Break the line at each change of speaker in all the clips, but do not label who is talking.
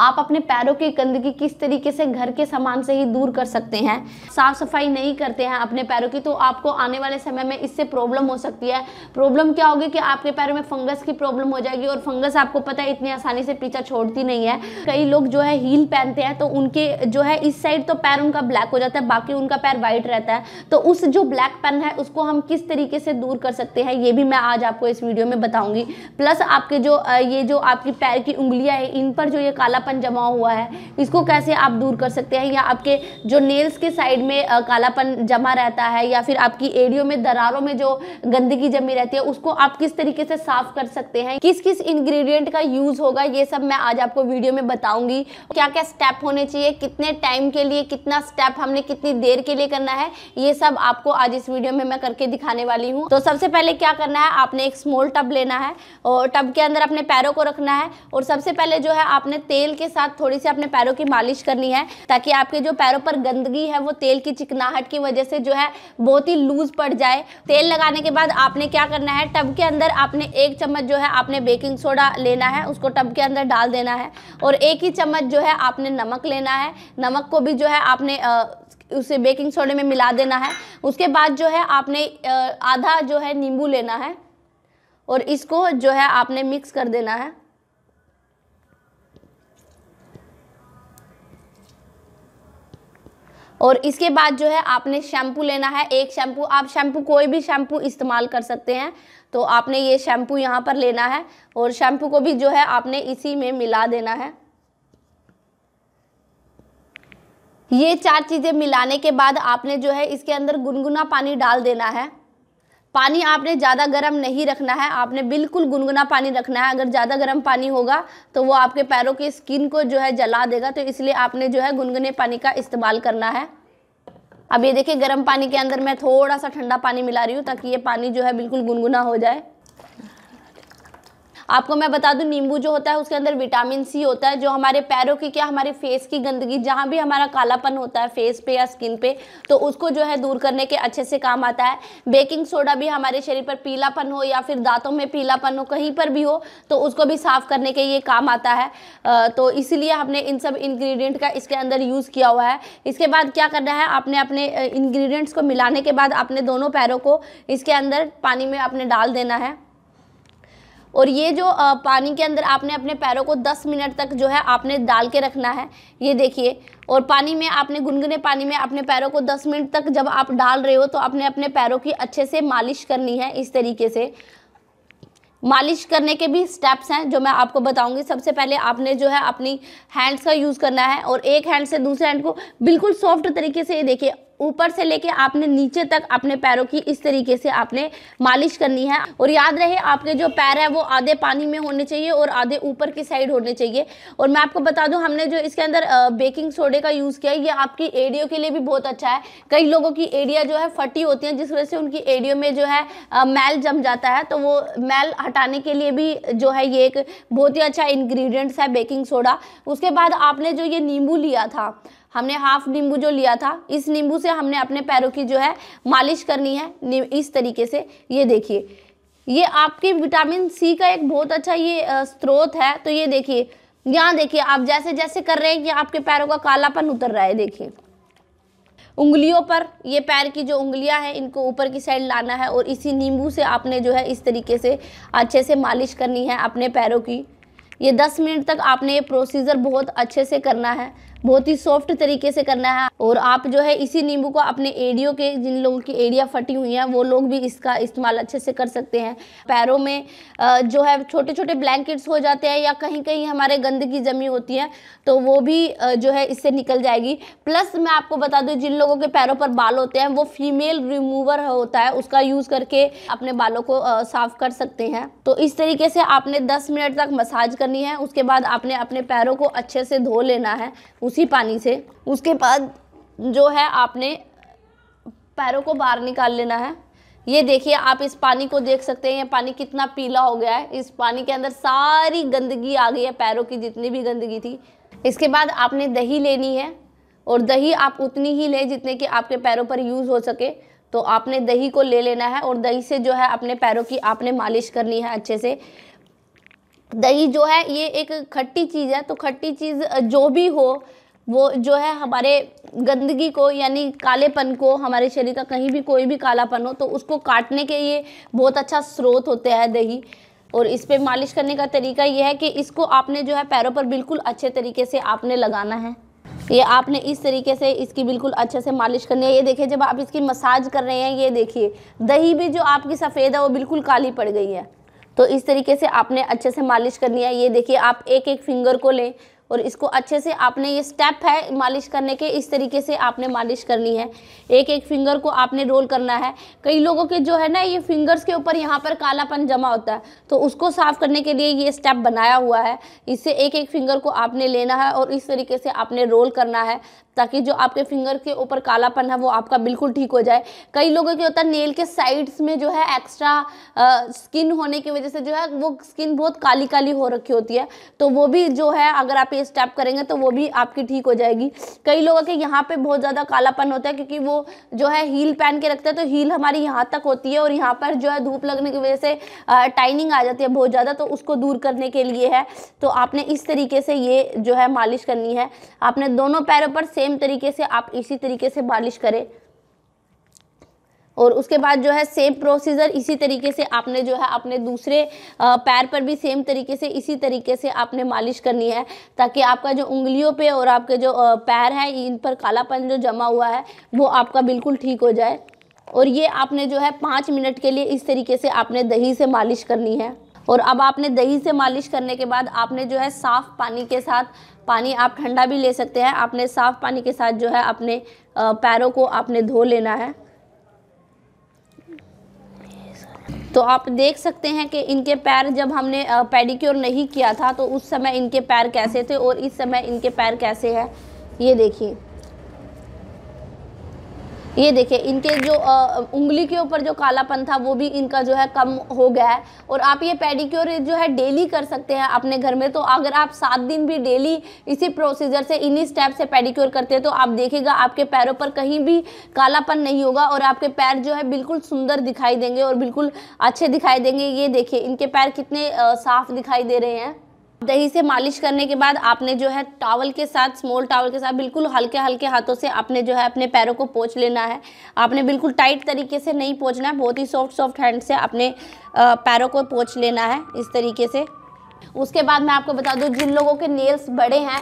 आप अपने पैरों की गंदगी किस तरीके से घर के सामान से ही दूर कर सकते हैं साफ सफाई नहीं करते हैं अपने पैरों की तो आपको आने वाले समय में इससे प्रॉब्लम हो सकती है प्रॉब्लम क्या होगी कि आपके पैरों में फंगस की प्रॉब्लम हो जाएगी और फंगस आपको पता है इतनी आसानी से पीछा छोड़ती नहीं है कई लोग जो है हील पहनते हैं तो उनके जो है इस साइड तो पैर उनका ब्लैक हो जाता है बाकी उनका पैर व्हाइट रहता है तो उस जो ब्लैक पैन है उसको हम किस तरीके से दूर कर सकते हैं ये भी मैं आज आपको इस वीडियो में बताऊंगी प्लस आपके जो ये जो आपकी पैर की उंगलियां है इन पर जो ये काला कालापन जमा हुआ है इसको कैसे आप दूर कर सकते हैं या आपके जो नेल्स के साइड में कालापन जमा रहता है या फिर आपकी एड़ियों में दरारों में जो गंदगी जमी रहती है उसको आप किस तरीके से साफ कर सकते हैं किस किस इंग्रेडिएंट का यूज़ होगा ये सब मैं आज आपको वीडियो में बताऊंगी क्या क्या स्टेप होने चाहिए कितने टाइम के लिए कितना स्टेप हमने कितनी देर के लिए करना है ये सब आपको आज इस वीडियो में मैं करके दिखाने वाली हूँ तो सबसे पहले क्या करना है आपने एक स्मॉल टब लेना है और टब के अंदर अपने पैरों को रखना है और सबसे पहले जो है आपने तेल के साथ थोड़ी सी अपने पैरों की मालिश करनी है ताकि आपके जो पैरों पर गंदगी है वो तेल की चिकनाहट की वजह से जो है बहुत ही लूज पड़ जाए तेल लगाने के बाद आपने क्या करना है टब के अंदर आपने एक चम्मच जो है आपने बेकिंग सोडा लेना है उसको टब के अंदर डाल देना है और एक ही चम्मच जो है आपने नमक लेना है नमक को भी जो है आपने उसे बेकिंग सोडे में मिला देना है उसके बाद जो है आपने आधा जो है नींबू लेना है और इसको जो है आपने मिक्स कर देना है और इसके बाद जो है आपने शैम्पू लेना है एक शैम्पू आप शैम्पू कोई भी शैम्पू इस्तेमाल कर सकते हैं तो आपने ये शैम्पू यहाँ पर लेना है और शैम्पू को भी जो है आपने इसी में मिला देना है ये चार चीज़ें मिलाने के बाद आपने जो है इसके अंदर गुनगुना पानी डाल देना है पानी आपने ज़्यादा गर्म नहीं रखना है आपने बिल्कुल गुनगुना पानी रखना है अगर ज़्यादा गर्म पानी होगा तो वो आपके पैरों की स्किन को जो है जला देगा तो इसलिए आपने जो है गुनगुने पानी का इस्तेमाल करना है अब ये देखिए गर्म पानी के अंदर मैं थोड़ा सा ठंडा पानी मिला रही हूँ ताकि ये पानी जो है बिल्कुल गुनगुना हो जाए आपको मैं बता दूं नींबू जो होता है उसके अंदर विटामिन सी होता है जो हमारे पैरों की क्या हमारे फेस की गंदगी जहाँ भी हमारा कालापन होता है फेस पे या स्किन पे तो उसको जो है दूर करने के अच्छे से काम आता है बेकिंग सोडा भी हमारे शरीर पर पीलापन हो या फिर दांतों में पीलापन हो कहीं पर भी हो तो उसको भी साफ करने के ये काम आता है तो इसीलिए हमने इन सब इन्ग्रीडियंट का इसके अंदर यूज़ किया हुआ है इसके बाद क्या करना है आपने अपने इन्ग्रीडियंट्स को मिलाने के बाद अपने दोनों पैरों को इसके अंदर पानी में आपने डाल देना है और ये जो पानी के अंदर आपने अपने पैरों को 10 मिनट तक जो है आपने डाल के रखना है ये देखिए और पानी में आपने गुनगुने पानी में अपने पैरों को 10 मिनट तक जब आप डाल रहे हो तो आपने अपने पैरों की अच्छे से मालिश करनी है इस तरीके से मालिश करने के भी स्टेप्स हैं जो मैं आपको बताऊंगी सबसे पहले आपने जो है अपनी हैंड्स का यूज़ करना है और एक हैंड से दूसरे हैंड को बिल्कुल सॉफ्ट तरीके से ये देखिए ऊपर से लेके आपने नीचे तक अपने पैरों की इस तरीके से आपने मालिश करनी है और याद रहे आपके जो पैर है वो आधे पानी में होने चाहिए और आधे ऊपर की साइड होने चाहिए और मैं आपको बता दूँ हमने जो इसके अंदर बेकिंग सोडे का यूज़ किया है ये आपकी एडियो के लिए भी बहुत अच्छा है कई लोगों की एडिया जो है फटी होती है जिस वजह से उनकी एडियो में जो है मैल जम जाता है तो वो मैल हटाने के लिए भी जो है ये एक बहुत ही अच्छा इन्ग्रीडियंट्स है बेकिंग सोडा उसके बाद आपने जो ये नींबू लिया था हमने हाफ नींबू जो लिया था इस नींबू से हमने अपने पैरों की जो है मालिश करनी है इस तरीके से ये देखिए ये आपके विटामिन सी का एक बहुत अच्छा ये स्रोत है तो ये देखिए यहाँ देखिए आप जैसे जैसे कर रहे हैं ये आपके पैरों का कालापन उतर रहा है देखिए उंगलियों पर ये पैर की जो उंगलियां हैं इनको ऊपर की साइड लाना है और इसी नींबू से आपने जो है इस तरीके से अच्छे से मालिश करनी है अपने पैरों की ये 10 मिनट तक आपने ये प्रोसीजर बहुत अच्छे से करना है बहुत ही सॉफ्ट तरीके से करना है और आप जो है इसी नींबू को अपने एडियो के जिन लोगों की एड़िया फटी हुई हैं वो लोग भी इसका इस्तेमाल अच्छे से कर सकते हैं पैरों में जो है छोटे छोटे ब्लैंकेट्स हो जाते हैं या कहीं कहीं हमारे गंदगी जमी होती है तो वो भी जो है इससे निकल जाएगी प्लस मैं आपको बता दूँ जिन लोगों के पैरों पर बाल होते हैं वो फीमेल रिमूवर होता है उसका यूज़ करके अपने बालों को साफ कर सकते हैं तो इस तरीके से आपने दस मिनट तक मसाज करनी है उसके बाद आपने अपने पैरों को अच्छे से धो लेना है उसी पानी से उसके बाद जो है आपने पैरों को बाहर निकाल लेना है ये देखिए आप इस पानी को देख सकते हैं ये पानी कितना पीला हो गया है इस पानी के अंदर सारी गंदगी आ गई है पैरों की जितनी भी गंदगी थी इसके बाद आपने दही लेनी है और दही आप उतनी ही लें जितने कि आपके पैरों पर यूज़ हो सके तो आपने दही को ले लेना है और दही से जो है अपने पैरों की आपने मालिश करनी है अच्छे से दही जो है ये एक खट्टी चीज़ है तो खट्टी चीज़ जो भी हो वो जो है हमारे गंदगी को यानी कालेपन को हमारे शरीर का कहीं भी कोई भी कालापन हो तो उसको काटने के ये बहुत अच्छा स्रोत होते हैं दही और इस पर मालिश करने का तरीका यह है कि इसको आपने जो है पैरों पर बिल्कुल अच्छे तरीके से आपने लगाना है ये आपने इस तरीके से इसकी बिल्कुल अच्छे से मालिश करनी है ये देखिए जब आप इसकी मसाज कर रहे हैं ये देखिए दही भी जो आपकी सफ़ेद है वो बिल्कुल काली पड़ गई है तो इस तरीके से आपने अच्छे से मालिश करनी है ये देखिए आप एक एक फिंगर को लें और इसको अच्छे से आपने ये स्टेप है मालिश करने के इस तरीके से आपने मालिश करनी है एक एक फिंगर को आपने रोल करना है कई लोगों के जो है ना ये फिंगर्स के ऊपर यहाँ पर कालापन जमा होता है तो उसको साफ़ करने के लिए ये स्टेप बनाया हुआ है इससे एक एक फिंगर को आपने लेना है और इस तरीके से आपने रोल करना है ताकि जो आपके फिंगर के ऊपर कालापन है वो आपका बिल्कुल ठीक हो जाए कई लोगों के होता है नेल के साइड्स में जो है एक्स्ट्रा स्किन होने की वजह से जो है वो स्किन बहुत काली काली हो रखी होती है तो वो भी जो है अगर आप ये ये स्टेप करेंगे तो वो भी आपकी ठीक हो जाएगी कई लोगों के यहाँ पे बहुत ज़्यादा कालापन होता है क्योंकि वो जो है हील पहन के रखते हैं तो हील हमारी यहाँ तक होती है और यहाँ पर जो है धूप लगने की वजह से टाइनिंग आ जाती है बहुत ज़्यादा तो उसको दूर करने के लिए है तो आपने इस तरीके से ये जो है मालिश करनी है आपने दोनों पैरों पर सेम तरीके से आप इसी तरीके से मालिश करें और उसके बाद जो है सेम प्रोसीजर इसी तरीके से आपने जो है अपने दूसरे पैर पर भी सेम तरीके से इसी तरीके से आपने मालिश करनी है ताकि आपका जो उंगलियों पे और आपके जो पैर है इन पर कालापन जो जमा हुआ है वो आपका बिल्कुल ठीक हो जाए और ये आपने जो है पाँच मिनट के लिए इस तरीके से आपने दही से मालिश करनी है और अब आपने दही से मालिश करने के बाद आपने जो है साफ़ पानी के साथ पानी आप ठंडा भी ले सकते हैं आपने साफ़ पानी के साथ जो है अपने पैरों को आपने धो लेना है तो आप देख सकते हैं कि इनके पैर जब हमने पेडिक्योर नहीं किया था तो उस समय इनके पैर कैसे थे और इस समय इनके पैर कैसे हैं ये देखिए ये देखिए इनके जो आ, उंगली के ऊपर जो कालापन था वो भी इनका जो है कम हो गया है और आप ये पेडिक्योर जो है डेली कर सकते हैं अपने घर में तो अगर आप सात दिन भी डेली इसी प्रोसीजर से इन्हीं स्टेप से पेडिक्योर करते हैं तो आप देखिएगा आपके पैरों पर कहीं भी कालापन नहीं होगा और आपके पैर जो है बिल्कुल सुंदर दिखाई देंगे और बिल्कुल अच्छे दिखाई देंगे ये देखिए इनके पैर कितने आ, साफ दिखाई दे रहे हैं दही से मालिश करने के बाद आपने जो है टावल के साथ स्मॉल टावल के साथ बिल्कुल हल्के हल्के हाथों से आपने जो है अपने पैरों को पोछ लेना है आपने बिल्कुल टाइट तरीके से नहीं पोछना है बहुत ही सॉफ्ट सॉफ्ट हैंड से अपने पैरों को पोछ लेना है इस तरीके से उसके बाद मैं आपको बता दूँ जिन लोगों के नेल्स बड़े हैं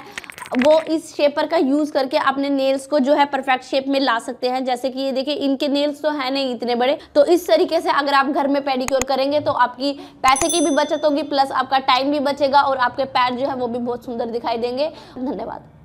वो इस शेपर का यूज़ करके अपने नेल्स को जो है परफेक्ट शेप में ला सकते हैं जैसे कि ये देखिए इनके नेल्स तो है नहीं इतने बड़े तो इस तरीके से अगर आप घर में पेडिक्योर करेंगे तो आपकी पैसे की भी बचत होगी प्लस आपका टाइम भी बचेगा और आपके पैर जो है वो भी बहुत सुंदर दिखाई देंगे धन्यवाद